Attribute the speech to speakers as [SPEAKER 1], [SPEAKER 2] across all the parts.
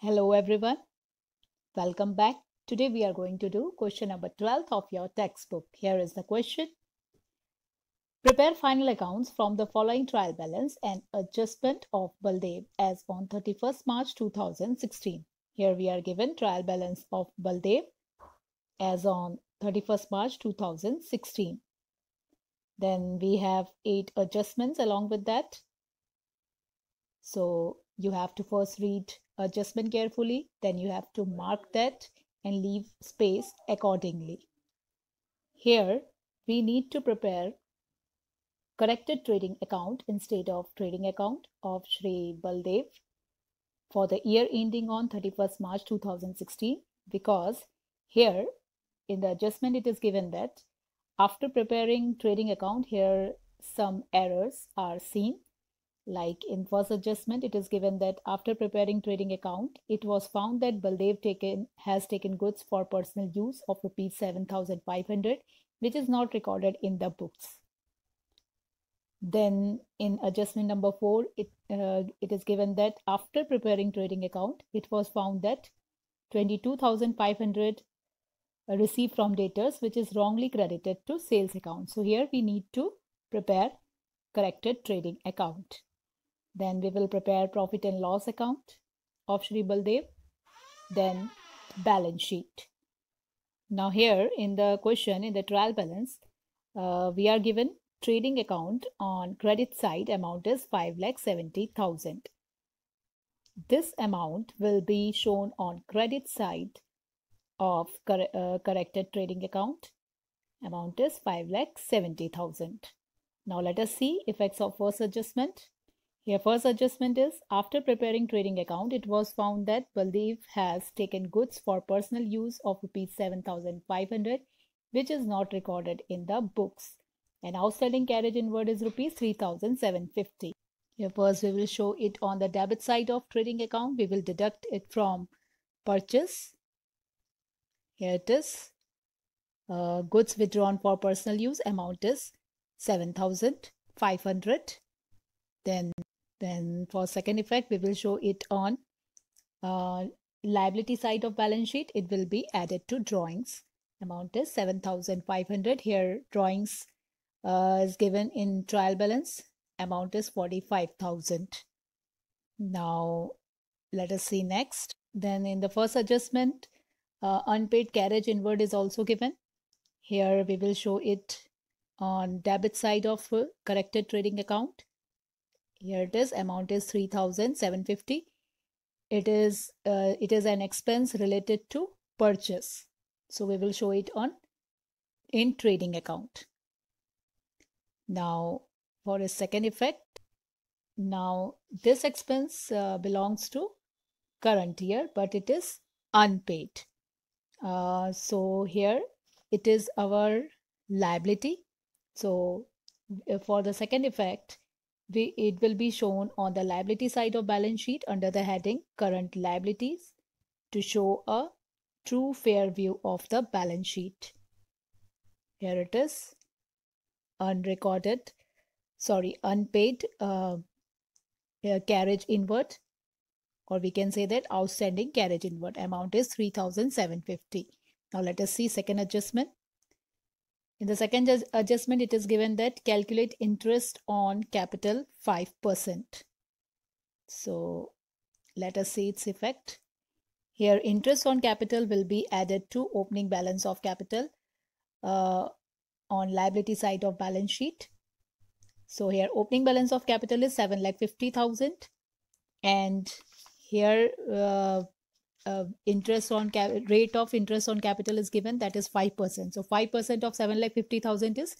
[SPEAKER 1] Hello everyone. Welcome back. Today we are going to do question number 12 of your textbook. Here is the question. Prepare final accounts from the following trial balance and adjustment of Baldev as on 31st March 2016. Here we are given trial balance of Baldev as on 31st March 2016. Then we have eight adjustments along with that. So you have to first read adjustment carefully, then you have to mark that and leave space accordingly. Here, we need to prepare corrected trading account instead of trading account of Sri Baldev for the year ending on 31st March 2016 because here in the adjustment it is given that after preparing trading account here some errors are seen like in first adjustment, it is given that after preparing trading account, it was found that Baldev taken, has taken goods for personal use of rupees 7,500, which is not recorded in the books. Then in adjustment number four, it, uh, it is given that after preparing trading account, it was found that 22,500 received from debtors, which is wrongly credited to sales account. So here we need to prepare corrected trading account. Then we will prepare profit and loss account of Shri Baldev. Then balance sheet. Now here in the question in the trial balance, uh, we are given trading account on credit side amount is 5,70,000. This amount will be shown on credit side of cor uh, corrected trading account. Amount is 5,70,000. Now let us see effects of first adjustment. Here first adjustment is after preparing trading account it was found that Baldev has taken goods for personal use of rupees 7500 which is not recorded in the books An outstanding carriage inward is rupees 3750. Here first we will show it on the debit side of trading account we will deduct it from purchase. Here it is uh, goods withdrawn for personal use amount is 7500 then then for second effect, we will show it on uh, liability side of balance sheet. It will be added to drawings. Amount is 7,500. Here drawings uh, is given in trial balance. Amount is 45,000. Now let us see next. Then in the first adjustment, uh, unpaid carriage inward is also given. Here we will show it on debit side of uh, corrected trading account here it is amount is 3750 it is uh, it is an expense related to purchase so we will show it on in trading account now for a second effect now this expense uh, belongs to current year but it is unpaid uh, so here it is our liability so uh, for the second effect we, it will be shown on the liability side of balance sheet under the heading current liabilities to show a true fair view of the balance sheet. Here it is, unrecorded, sorry, unpaid uh, carriage inward or we can say that outstanding carriage inward amount is 3750 now let us see second adjustment in the second adjustment, it is given that calculate interest on capital 5%. So let us see its effect. Here, interest on capital will be added to opening balance of capital uh, on liability side of balance sheet. So here, opening balance of capital is 7 like 50,000. And here, uh, uh, interest on rate of interest on capital is given that is 5% so 5% of 7 lakh 50000 is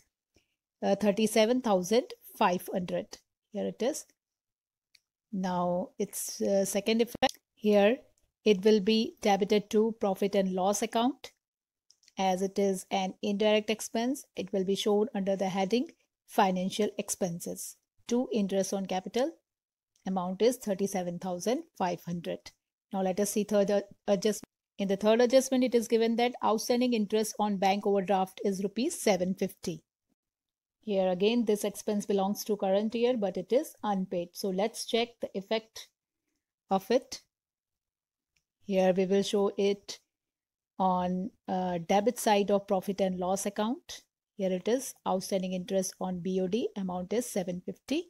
[SPEAKER 1] uh, 37500 here it is now its uh, second effect here it will be debited to profit and loss account as it is an indirect expense it will be shown under the heading financial expenses to interest on capital amount is 37500 now let us see third adjustment. In the third adjustment, it is given that outstanding interest on bank overdraft is rupees 750. Here again, this expense belongs to current year, but it is unpaid. So let's check the effect of it. Here we will show it on uh, debit side of profit and loss account. Here it is outstanding interest on BOD amount is 750.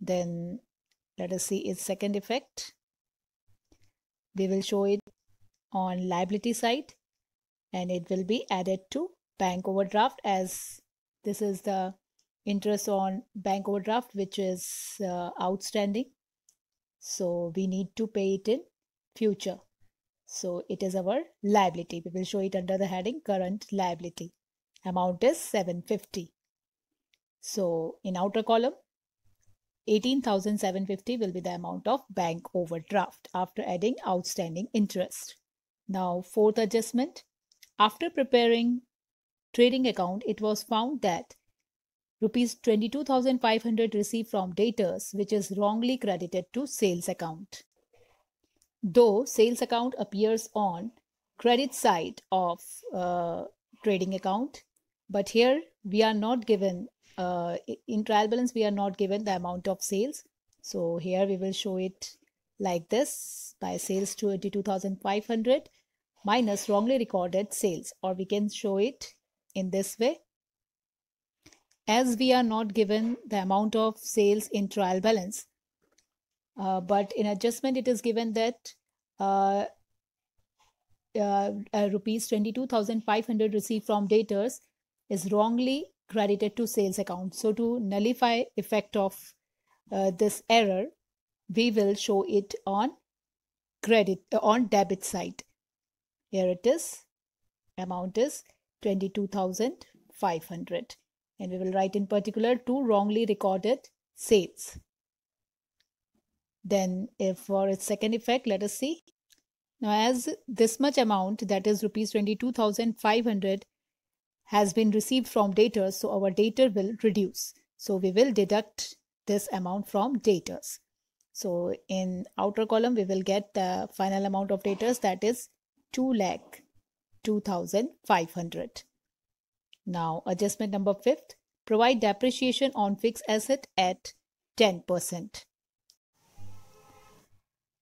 [SPEAKER 1] Then let us see its second effect. They will show it on liability side and it will be added to bank overdraft as this is the interest on bank overdraft which is uh, outstanding so we need to pay it in future so it is our liability we will show it under the heading current liability amount is 750 so in outer column 18,750 will be the amount of bank overdraft after adding outstanding interest. Now, fourth adjustment. After preparing trading account, it was found that rupees 22,500 received from debtors, which is wrongly credited to sales account. Though sales account appears on credit side of uh, trading account, but here we are not given uh, in trial balance we are not given the amount of sales so here we will show it like this by sales 22500 minus wrongly recorded sales or we can show it in this way as we are not given the amount of sales in trial balance uh, but in adjustment it is given that uh, uh, uh, rupees 22,500 received from debtors is wrongly credited to sales account. So to nullify effect of uh, this error, we will show it on credit uh, on debit side. Here it is. Amount is 22,500 and we will write in particular two wrongly recorded sales. Then if for its second effect, let us see. Now as this much amount that is rupees 22,500 has been received from daters, so our data will reduce. So we will deduct this amount from daters. So in outer column, we will get the final amount of daters that is 2 lakh 2500. Now adjustment number fifth, provide depreciation on fixed asset at 10%.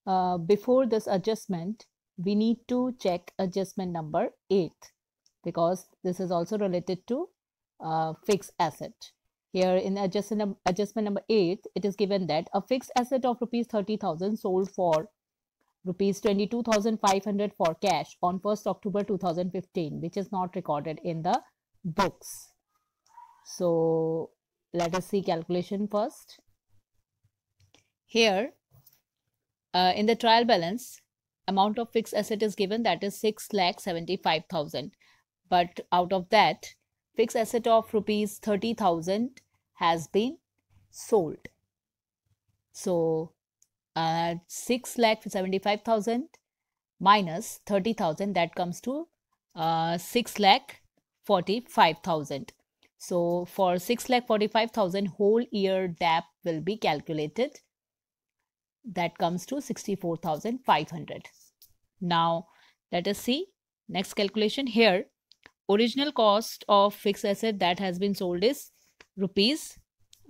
[SPEAKER 1] Uh, before this adjustment, we need to check adjustment number 8 because this is also related to uh, fixed asset. Here in adjustment, adjustment number 8, it is given that a fixed asset of rupees 30,000 sold for rupees 22,500 for cash on 1st October 2015, which is not recorded in the books. So let us see calculation first. Here uh, in the trial balance, amount of fixed asset is given that is 6 lakh 75,000. But out of that, fixed asset of rupees 30,000 has been sold. So uh, 6 lakh 75,000 minus 30,000 that comes to uh, 6 lakh 45,000. So for 6 lakh 45,000 whole year DAP will be calculated. That comes to 64,500. Now let us see next calculation here original cost of fixed asset that has been sold is rupees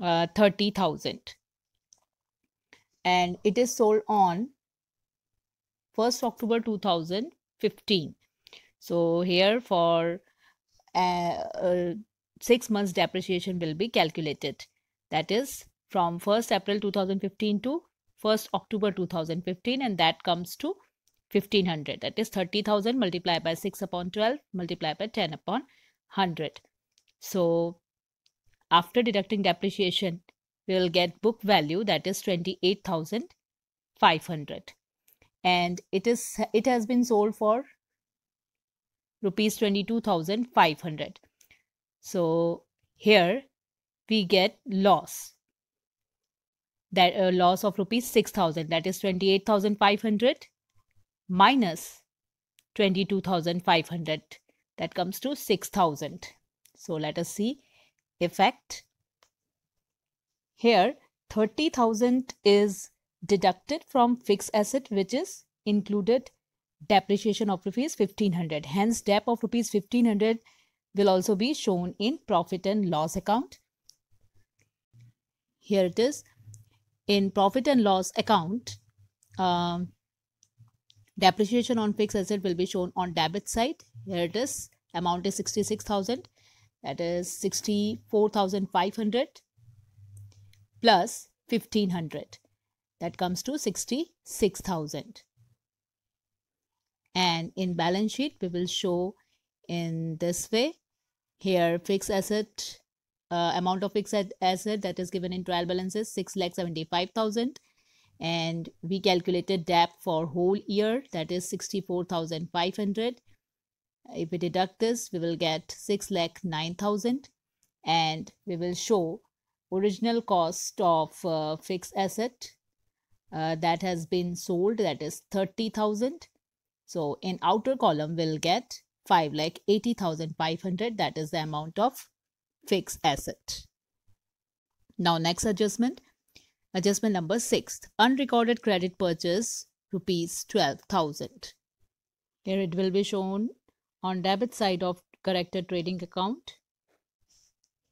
[SPEAKER 1] uh, 30000 and it is sold on 1st october 2015 so here for uh, uh, 6 months depreciation will be calculated that is from 1st april 2015 to 1st october 2015 and that comes to 1500 that is 30000 multiplied by 6 upon 12 multiplied by 10 upon 100 so after deducting depreciation we will get book value that is 28500 and it is it has been sold for rupees 22500 so here we get loss that a uh, loss of rupees 6000 that is 28500 minus 22,500 that comes to 6,000. So let us see effect. Here 30,000 is deducted from fixed asset which is included depreciation of rupees 1500 hence dep of rupees 1500 will also be shown in profit and loss account here it is in profit and loss account um, Depreciation on fixed asset will be shown on debit side. Here it is. Amount is 66,000. That is 64,500 plus 1,500. That comes to 66,000. And in balance sheet, we will show in this way. Here, fixed asset, uh, amount of fixed asset that is given in trial balances 6,75,000 and we calculated DAP for whole year that is 64,500. If we deduct this we will get 6 lakh 9,000 and we will show original cost of uh, fixed asset uh, that has been sold that is 30,000. So in outer column we'll get 5 lakh 80,500 that is the amount of fixed asset. Now next adjustment Adjustment number six: Unrecorded credit purchase rupees 12,000. Here it will be shown on debit side of corrected trading account.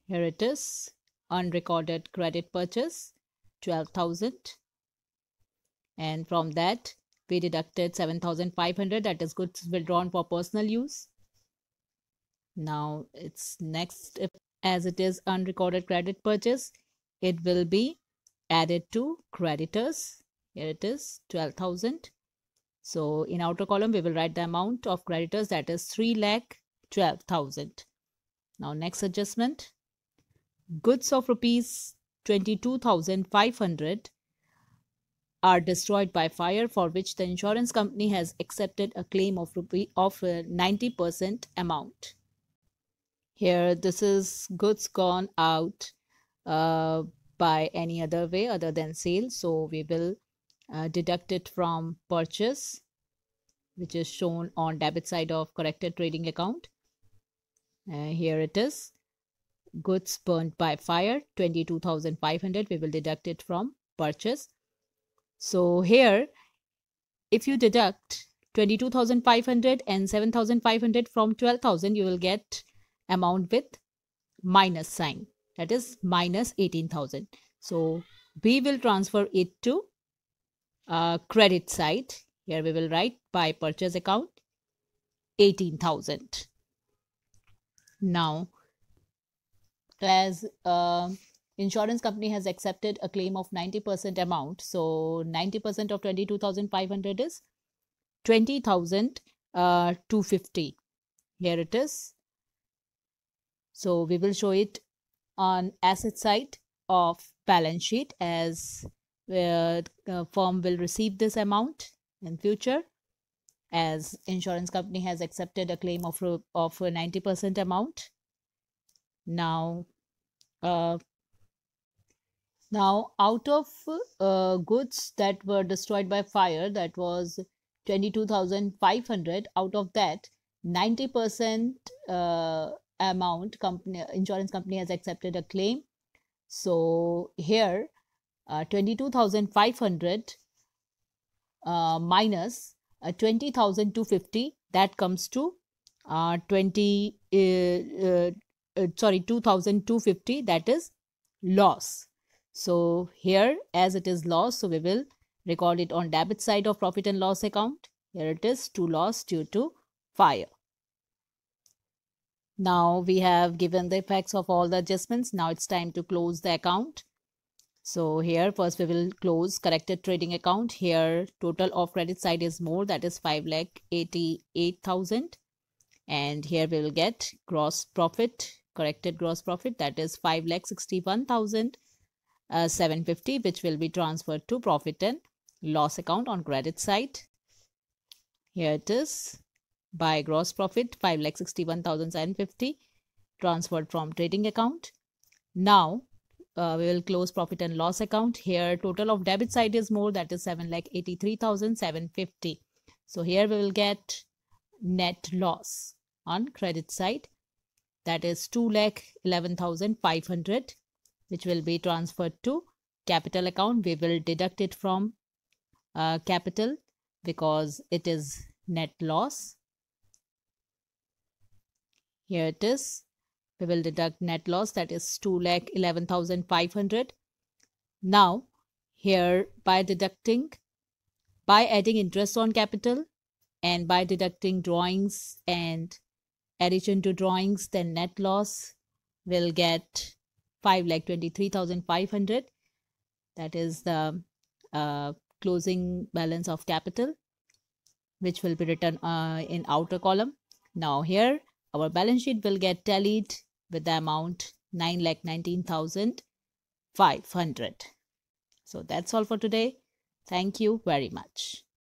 [SPEAKER 1] Here it is. Unrecorded credit purchase 12,000. And from that we deducted 7,500 that is goods withdrawn for personal use. Now it's next as it is unrecorded credit purchase it will be added to creditors. Here it is 12,000. So in outer column, we will write the amount of creditors that is 3 lakh 12,000. Now next adjustment. Goods of rupees 22,500 are destroyed by fire for which the insurance company has accepted a claim of rupee of 90% uh, amount. Here this is goods gone out uh, by any other way other than sale so we will uh, deduct it from purchase which is shown on debit side of corrected trading account uh, here it is goods burnt by fire 22500 we will deduct it from purchase so here if you deduct 22500 and 7500 from 12000 you will get amount with minus sign that is minus 18,000. So B will transfer it to uh, credit side. Here we will write by purchase account 18,000. Now, as uh, insurance company has accepted a claim of 90% amount, so 90% of 22,500 is 20,250. Uh, Here it is. So we will show it on asset side of balance sheet as uh, the firm will receive this amount in future as insurance company has accepted a claim of of 90% amount now uh, now out of uh, goods that were destroyed by fire that was 22500 out of that 90% uh, amount company insurance company has accepted a claim so here uh, 22500 uh, minus uh, 20250 that comes to uh, 20 uh, uh, uh sorry 2250 that is loss so here as it is loss so we will record it on debit side of profit and loss account here it is to loss due to fire now we have given the effects of all the adjustments. Now it's time to close the account. So here first we will close corrected trading account. Here total of credit side is more that is 5 lakh 88,000. And here we will get gross profit, corrected gross profit that is 5 lakh 61,000. Uh, 750 which will be transferred to profit and loss account on credit side here it is by gross profit 5 lakh 61,750 transferred from trading account. Now uh, we will close profit and loss account here total of debit side is more that is 7 lakh 83,750. So here we will get net loss on credit side that is 2 lakh 11,500 which will be transferred to capital account we will deduct it from uh, capital because it is net loss here it is. We will deduct net loss that is 2,11,500. Now, here by deducting, by adding interest on capital and by deducting drawings and addition to drawings, then net loss will get 5,23,500. That is the uh, closing balance of capital which will be written uh, in outer column. Now here our balance sheet will get tallied with the amount 9 lakh 19,500. So that's all for today. Thank you very much.